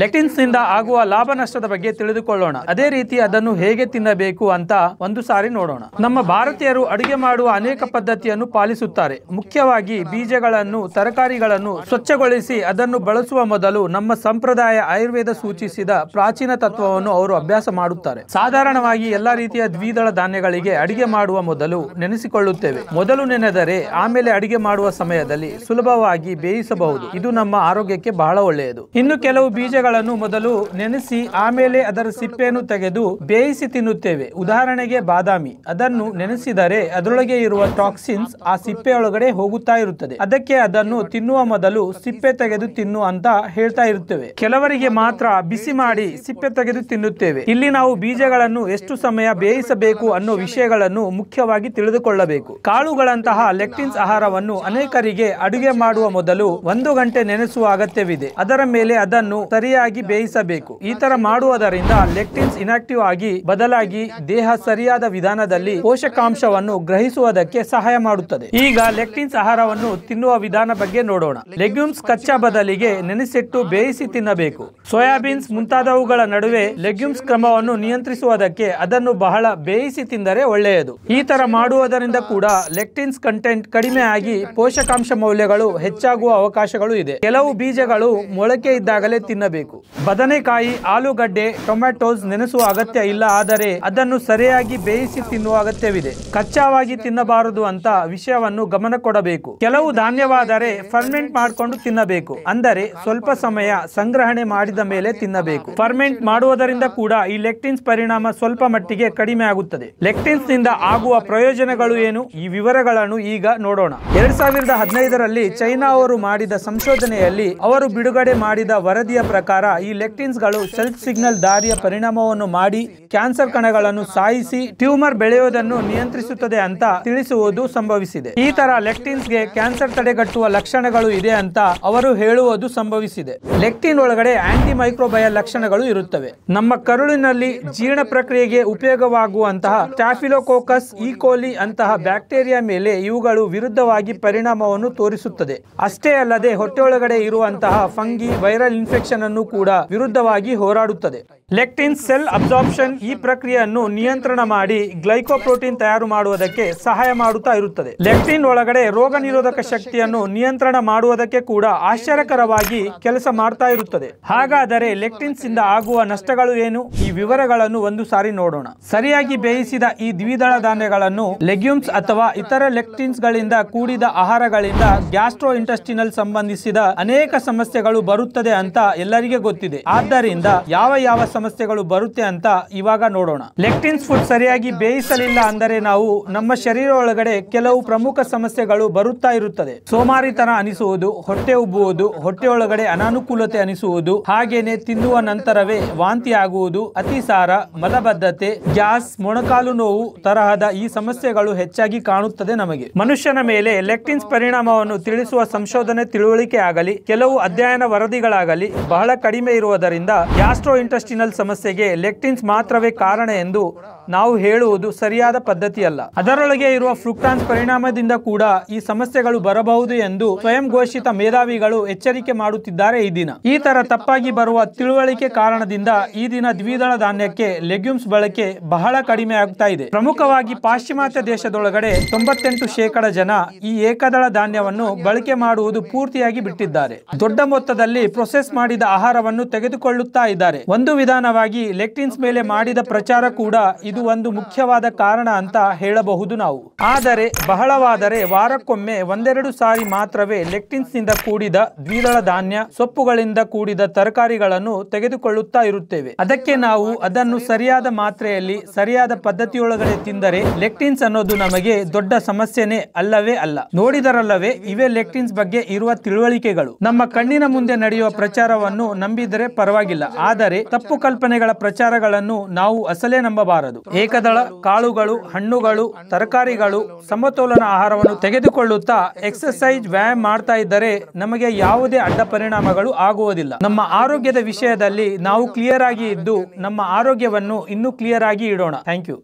ಲೆಟಿನ್ಸ್ ನಿಂದ ಆಗುವ ಲಾಭ ನಷ್ಟದ ಬಗ್ಗೆ ತಿಳಿದುಕೊಳ್ಳೋಣ ಅದೇ ರೀತಿ ಅದನ್ನು ಹೇಗೆ ತಿನ್ನಬೇಕು ಅಂತ ಒಂದು ಸಾರಿ ನೋಡೋಣ ನಮ್ಮ ಭಾರತೀಯರು ಅಡುಗೆ ಮಾಡುವ ಅನೇಕ ಪದ್ಧತಿಯನ್ನು ಪಾಲಿಸುತ್ತಾರೆ ಮುಖ್ಯವಾಗಿ ಬೀಜಗಳನ್ನು ತರಕಾರಿಗಳನ್ನು ಸ್ವಚ್ಛಗೊಳಿಸಿ ಅದನ್ನು ಬಳಸುವ ಮೊದಲು ನಮ್ಮ ಸಂಪ್ರದಾಯ ಆಯುರ್ವೇದ ಸೂಚಿಸಿದ ಪ್ರಾಚೀನ ತತ್ವವನ್ನು ಅವರು ಅಭ್ಯಾಸ ಮಾಡುತ್ತಾರೆ ಸಾಧಾರಣವಾಗಿ ಎಲ್ಲಾ ರೀತಿಯ ದ್ವಿದಳ ಧಾನ್ಯಗಳಿಗೆ ಅಡಿಗೆ ಮಾಡುವ ಮೊದಲು ನೆನೆಸಿಕೊಳ್ಳುತ್ತೇವೆ ಮೊದಲು ನೆನೆದರೆ ಆಮೇಲೆ ಅಡಿಗೆ ಮಾಡುವ ಸಮಯದಲ್ಲಿ ಸುಲಭವಾಗಿ ಬೇಯಿಸಬಹುದು ಇದು ನಮ್ಮ ಆರೋಗ್ಯಕ್ಕೆ ಬಹಳ ಒಳ್ಳೆಯದು ಇನ್ನು ಕೆಲವು ಬೀಜ ಬೀಜಗಳನ್ನು ಮೊದಲು ನೆನೆಸಿ ಆಮೇಲೆ ಅದರ ಸಿಪ್ಪೆಯನ್ನು ತೆಗೆದು ಬೇಯಿಸಿ ತಿನ್ನುತ್ತೇವೆ ಉದಾಹರಣೆಗೆ ಬಾದಾಮಿ ಅದನ್ನು ನೆನೆಸಿದರೆ ಅದರೊಳಗೆ ಇರುವ ಟಾಕ್ಸಿನ್ಸ್ ಆ ಸಿಪ್ಪೆಯೊಳಗಡೆ ಹೋಗುತ್ತಾ ಇರುತ್ತದೆ ಅದಕ್ಕೆ ಅದನ್ನು ತಿನ್ನುವ ಮೊದಲು ಸಿಪ್ಪೆ ತೆಗೆದು ತಿನ್ನು ಅಂತ ಹೇಳ್ತಾ ಇರುತ್ತೇವೆ ಕೆಲವರಿಗೆ ಮಾತ್ರ ಬಿಸಿ ಮಾಡಿ ಸಿಪ್ಪೆ ತೆಗೆದು ತಿನ್ನುತ್ತೇವೆ ಇಲ್ಲಿ ನಾವು ಬೀಜಗಳನ್ನು ಎಷ್ಟು ಸಮಯ ಬೇಯಿಸಬೇಕು ಅನ್ನೋ ವಿಷಯಗಳನ್ನು ಮುಖ್ಯವಾಗಿ ತಿಳಿದುಕೊಳ್ಳಬೇಕು ಕಾಳುಗಳಂತಹ ಲೆಕ್ಟಿನ್ಸ್ ಆಹಾರವನ್ನು ಅನೇಕರಿಗೆ ಅಡುಗೆ ಮಾಡುವ ಮೊದಲು ಒಂದು ಗಂಟೆ ನೆನೆಸುವ ಅಗತ್ಯವಿದೆ ಅದರ ಮೇಲೆ ಅದನ್ನು ಸರಿ ಸರಿಯಾಗಿ ಬೇಯಿಸಬೇಕು ಈ ತರ ಮಾಡುವುದರಿಂದ ಲೆಕ್ಟಿನ್ಸ್ ಇನಾಕ್ಟಿವ್ ಆಗಿ ಬದಲಾಗಿ ದೇಹ ಸರಿಯಾದ ವಿಧಾನದಲ್ಲಿ ಪೋಷಕಾಂಶವನ್ನು ಗ್ರಹಿಸುವುದಕ್ಕೆ ಸಹಾಯ ಮಾಡುತ್ತದೆ ಈಗ ಲೆಕ್ಟಿನ್ಸ್ ಆಹಾರವನ್ನು ತಿನ್ನುವ ವಿಧಾನ ಬಗ್ಗೆ ನೋಡೋಣ ಲೆಗ್ಯೂಮ್ಸ್ ಕಚ್ಚಾ ಬದಲಿಗೆ ನೆನೆಸಿಟ್ಟು ಬೇಯಿಸಿ ತಿನ್ನಬೇಕು ಸೋಯಾಬೀನ್ಸ್ ಮುಂತಾದವುಗಳ ನಡುವೆ ಲೆಗ್ಯೂಮ್ಸ್ ಕ್ರಮವನ್ನು ನಿಯಂತ್ರಿಸುವುದಕ್ಕೆ ಅದನ್ನು ಬಹಳ ಬೇಯಿಸಿ ತಿಂದರೆ ಒಳ್ಳೆಯದು ಈ ತರ ಮಾಡುವುದರಿಂದ ಕೂಡ ಲೆಕ್ಟಿನ್ಸ್ ಕಂಟೆಂಟ್ ಕಡಿಮೆ ಆಗಿ ಪೋಷಕಾಂಶ ಮೌಲ್ಯಗಳು ಹೆಚ್ಚಾಗುವ ಅವಕಾಶಗಳು ಇದೆ ಕೆಲವು ಬೀಜಗಳು ಮೊಳಕೆ ಇದ್ದಾಗಲೇ ತಿನ್ನಬೇಕು ಬದನೆಕಾಯಿ ಆಲೂಗಡ್ಡೆ ಟೊಮ್ಯಾಟೋಸ್ ನೆನೆಸುವ ಅಗತ್ಯ ಇಲ್ಲ ಆದರೆ ಅದನ್ನು ಸರಿಯಾಗಿ ಬೇಯಿಸಿ ತಿನ್ನುವ ಅಗತ್ಯವಿದೆ ಕಚ್ಚಾವಾಗಿ ತಿನ್ನಬಾರದು ಅಂತ ವಿಷಯವನ್ನು ಗಮನ ಕೊಡಬೇಕು ಕೆಲವು ಧಾನ್ಯವಾದರೆ ಫರ್ಮೆಂಟ್ ಮಾಡಿಕೊಂಡು ತಿನ್ನಬೇಕು ಅಂದರೆ ಸ್ವಲ್ಪ ಸಮಯ ಸಂಗ್ರಹಣೆ ಮಾಡಿದ ಮೇಲೆ ತಿನ್ನಬೇಕು ಫರ್ಮೆಂಟ್ ಮಾಡುವುದರಿಂದ ಕೂಡ ಈ ಲೆಕ್ಟಿನ್ಸ್ ಪರಿಣಾಮ ಸ್ವಲ್ಪ ಮಟ್ಟಿಗೆ ಕಡಿಮೆ ಆಗುತ್ತದೆ ಲೆಕ್ಟಿನ್ಸ್ ನಿಂದ ಆಗುವ ಪ್ರಯೋಜನಗಳು ಏನು ಈ ವಿವರಗಳನ್ನು ಈಗ ನೋಡೋಣ ಎರಡ್ ಸಾವಿರದ ಹದಿನೈದರಲ್ಲಿ ಚೈನಾ ಅವರು ಮಾಡಿದ ಸಂಶೋಧನೆಯಲ್ಲಿ ಅವರು ಬಿಡುಗಡೆ ಮಾಡಿದ ವರದಿಯ ಪ್ರಕಾರ ಪ್ರಕಾರ ಈ ಲೆಕ್ಟಿನ್ಸ್ಗಳು ಸೆಲ್ಫ್ ಸಿಗ್ನಲ್ ದಾರಿಯ ಪರಿಣಾಮವನ್ನು ಮಾಡಿ ಕ್ಯಾನ್ಸರ್ ಕಣಗಳನ್ನು ಸಾಯಿಸಿ ಟ್ಯೂಮರ್ ಬೆಳೆಯುವುದನ್ನು ನಿಯಂತ್ರಿಸುತ್ತದೆ ಅಂತ ತಿಳಿಸುವುದು ಸಂಭವಿಸಿದೆ ಈ ತರ ಲೆಕ್ಟಿನ್ಸ್ಗೆ ಕ್ಯಾನ್ಸರ್ ತಡೆಗಟ್ಟುವ ಲಕ್ಷಣಗಳು ಇದೆ ಅಂತ ಅವರು ಹೇಳುವುದು ಸಂಭವಿಸಿದೆ ಲೆಕ್ಟಿನ್ ಒಳಗಡೆ ಆಂಟಿ ಮೈಕ್ರೋಬಯಲ್ ಲಕ್ಷಣಗಳು ಇರುತ್ತವೆ ನಮ್ಮ ಕರುಳಿನಲ್ಲಿ ಜೀರ್ಣ ಪ್ರಕ್ರಿಯೆಗೆ ಉಪಯೋಗವಾಗುವಂತಹ ಟ್ಯಾಫಿಲೋಕೋಕಸ್ ಈಕೋಲಿ e. ಅಂತಹ ಬ್ಯಾಕ್ಟೀರಿಯಾ ಮೇಲೆ ಇವುಗಳು ವಿರುದ್ಧವಾಗಿ ಪರಿಣಾಮವನ್ನು ತೋರಿಸುತ್ತದೆ ಅಷ್ಟೇ ಅಲ್ಲದೆ ಹೊಟ್ಟೆಯೊಳಗಡೆ ಇರುವಂತಹ ಫಂಗಿ ವೈರಲ್ ಇನ್ಫೆಕ್ಷನ್ ಅನ್ನು ಕೂಡ ವಿರುದ್ಧವಾಗಿ ಹೋರಾಡುತ್ತದೆ ಲೆಕ್ಟಿನ್ ಸೆಲ್ ಅಬ್ಸಾರ್ಪ್ಷನ್ ಈ ಪ್ರಕ್ರಿಯೆಯನ್ನು ನಿಯಂತ್ರಣ ಮಾಡಿ ಗ್ಲೈಕೋಪ್ರೋಟೀನ್ ತಯಾರು ಮಾಡುವುದಕ್ಕೆ ಸಹಾಯ ಮಾಡುತ್ತಾ ಇರುತ್ತದೆ ಲೆಕ್ಟಿನ್ ಒಳಗಡೆ ರೋಗ ನಿರೋಧಕ ಶಕ್ತಿಯನ್ನು ನಿಯಂತ್ರಣ ಮಾಡುವುದಕ್ಕೆ ಕೂಡ ಆಶ್ಚರ್ಯಕರವಾಗಿ ಕೆಲಸ ಮಾಡ್ತಾ ಇರುತ್ತದೆ ಹಾಗಾದರೆ ಲೆಕ್ಟಿನ್ಸ್ ಇಂದ ಆಗುವ ನಷ್ಟಗಳು ಏನು ಈ ವಿವರಗಳನ್ನು ಒಂದು ಸಾರಿ ನೋಡೋಣ ಸರಿಯಾಗಿ ಬೇಯಿಸಿದ ಈ ದ್ವಿದಳ ಧಾನ್ಯಗಳನ್ನು ಲೆಗ್ಯೂಮ್ಸ್ ಅಥವಾ ಇತರ ಲೆಕ್ಟಿನ್ಸ್ ಗಳಿಂದ ಕೂಡಿದ ಆಹಾರಗಳಿಂದ ಗ್ಯಾಸ್ಟ್ರೋ ಇಂಟೆಸ್ಟಿನಲ್ ಸಂಬಂಧಿಸಿದ ಅನೇಕ ಸಮಸ್ಯೆಗಳು ಬರುತ್ತದೆ ಅಂತ ಎಲ್ಲರಿಗೆ ಗೊತ್ತಿದೆ ಆದ್ದರಿಂದ ಯಾವ ಯಾವ ಸಮಸ್ಯೆಗಳು ಬರುತ್ತೆ ಅಂತ ಇವಾಗ ನೋಡೋಣ ಲೆಕ್ಟಿನ್ಸ್ ಫುಡ್ ಸರಿಯಾಗಿ ಬೇಯಿಸಲಿಲ್ಲ ಅಂದರೆ ನಾವು ನಮ್ಮ ಶರೀರ ಒಳಗಡೆ ಕೆಲವು ಪ್ರಮುಖ ಸಮಸ್ಯೆಗಳು ಬರುತ್ತಾ ಇರುತ್ತದೆ ಸೋಮಾರಿತನ ಅನಿಸುವುದು ಹೊಟ್ಟೆ ಉಬ್ಬುವುದು ಹೊಟ್ಟೆ ಒಳಗಡೆ ಅನಾನುಕೂಲತೆ ಅನಿಸುವುದು ಹಾಗೇನೆ ತಿನ್ನುವ ನಂತರವೇ ವಾಂತಿ ಆಗುವುದು ಅತಿಸಾರ ಮಲಬದ್ಧತೆ ಗ್ಯಾಸ್ ಮೊಣಕಾಲು ನೋವು ತರಹದ ಈ ಸಮಸ್ಯೆಗಳು ಹೆಚ್ಚಾಗಿ ಕಾಣುತ್ತದೆ ನಮಗೆ ಮನುಷ್ಯನ ಮೇಲೆ ಲೆಕ್ಟಿನ್ಸ್ ಪರಿಣಾಮವನ್ನು ತಿಳಿಸುವ ಸಂಶೋಧನೆ ತಿಳುವಳಿಕೆ ಆಗಲಿ ಕೆಲವು ಅಧ್ಯಯನ ವರದಿಗಳಾಗಲಿ ಬಹಳ ಕಡಿಮೆ ಇರುವುದರಿಂದ ಗ್ಯಾಸ್ಟ್ರೋ ಸಮಸ್ಯೆಗೆ ಲೆಕ್ಟಿನ್ಸ್ ಮಾತ್ರವೇ ಕಾರಣ ಎಂದು ನಾವು ಹೇಳುವುದು ಸರಿಯಾದ ಪದ್ಧತಿಯಲ್ಲ ಅದರೊಳಗೆ ಇರುವ ಫ್ರುಕ್ಟಾನ್ಸ್ ಪರಿಣಾಮದಿಂದ ಕೂಡ ಈ ಸಮಸ್ಯೆಗಳು ಬರಬಹುದು ಎಂದು ಸ್ವಯಂ ಘೋಷಿತ ಮೇಧಾವಿಗಳು ಎಚ್ಚರಿಕೆ ಮಾಡುತ್ತಿದ್ದಾರೆ ಈ ದಿನ ಈ ತರ ತಪ್ಪಾಗಿ ಬರುವ ತಿಳುವಳಿಕೆ ಕಾರಣದಿಂದ ಈ ದಿನ ದ್ವಿದಳ ಧಾನ್ಯಕ್ಕೆ ಲೆಗ್ಯೂಮ್ಸ್ ಬಳಕೆ ಬಹಳ ಕಡಿಮೆ ಆಗ್ತಾ ಇದೆ ಪ್ರಮುಖವಾಗಿ ಪಾಶ್ಚಿಮಾತ್ಯ ದೇಶದೊಳಗಡೆ ತೊಂಬತ್ತೆಂಟು ಶೇಕಡ ಜನ ಈ ಏಕದಳ ಧಾನ್ಯವನ್ನು ಬಳಕೆ ಮಾಡುವುದು ಪೂರ್ತಿಯಾಗಿ ಬಿಟ್ಟಿದ್ದಾರೆ ದೊಡ್ಡ ಮೊತ್ತದಲ್ಲಿ ಪ್ರೊಸೆಸ್ ಮಾಡಿದ ಆಹಾರವನ್ನು ತೆಗೆದುಕೊಳ್ಳುತ್ತಾ ಇದ್ದಾರೆ ಒಂದು ವಿಧಾನವಾಗಿ ಲೆಕ್ಟಿನ್ಸ್ ಮೇಲೆ ಮಾಡಿದ ಪ್ರಚಾರ ಕೂಡ ಇದು ಇದು ಒಂದು ಮುಖ್ಯವಾದ ಕಾರಣ ಅಂತ ಹೇಳಬಹುದು ನಾವು ಆದರೆ ಬಹಳವಾದರೆ ವಾರಕ್ಕೊಮ್ಮೆ ಒಂದೆರಡು ಸಾರಿ ಮಾತ್ರವೇ ಲೆಕ್ಟಿನ್ಸ್ ನಿಂದ ಕೂಡಿದ ದ್ವಿದಳ ಧಾನ್ಯ ಸೊಪ್ಪುಗಳಿಂದ ಕೂಡಿದ ತರಕಾರಿಗಳನ್ನು ತೆಗೆದುಕೊಳ್ಳುತ್ತಾ ಇರುತ್ತೇವೆ ಅದಕ್ಕೆ ನಾವು ಅದನ್ನು ಸರಿಯಾದ ಮಾತ್ರೆಯಲ್ಲಿ ಸರಿಯಾದ ಪದ್ಧತಿಯೊಳಗಡೆ ತಿಂದರೆ ಲೆಕ್ಟಿನ್ಸ್ ಅನ್ನೋದು ನಮಗೆ ದೊಡ್ಡ ಸಮಸ್ಯೆನೇ ಅಲ್ಲವೇ ಅಲ್ಲ ನೋಡಿದರಲ್ಲವೇ ಇವೆ ಲೆಕ್ಟಿನ್ಸ್ ಬಗ್ಗೆ ಇರುವ ತಿಳುವಳಿಕೆಗಳು ನಮ್ಮ ಕಣ್ಣಿನ ಮುಂದೆ ನಡೆಯುವ ಪ್ರಚಾರವನ್ನು ನಂಬಿದರೆ ಪರವಾಗಿಲ್ಲ ಆದರೆ ತಪ್ಪು ಕಲ್ಪನೆಗಳ ಪ್ರಚಾರಗಳನ್ನು ನಾವು ಅಸಲೇ ನಂಬಬಾರದು ಏಕದಳ ಕಾಳುಗಳು ಹಣ್ಣುಗಳು ತರಕಾರಿಗಳು ಸಮತೋಲನ ಆಹಾರವನ್ನು ತೆಗೆದುಕೊಳ್ಳುತ್ತಾ ಎಕ್ಸರ್ಸೈಜ್ ವ್ಯಾಯಾಮ ಮಾಡ್ತಾ ಇದ್ದರೆ ನಮಗೆ ಯಾವುದೇ ಅಡ್ಡ ಪರಿಣಾಮಗಳು ಆಗುವುದಿಲ್ಲ ನಮ್ಮ ಆರೋಗ್ಯದ ವಿಷಯದಲ್ಲಿ ನಾವು ಕ್ಲಿಯರ್ ಆಗಿ ಇದ್ದು ನಮ್ಮ ಆರೋಗ್ಯವನ್ನು ಇನ್ನೂ ಕ್ಲಿಯರ್ ಆಗಿ ಇಡೋಣ ಥ್ಯಾಂಕ್ ಯು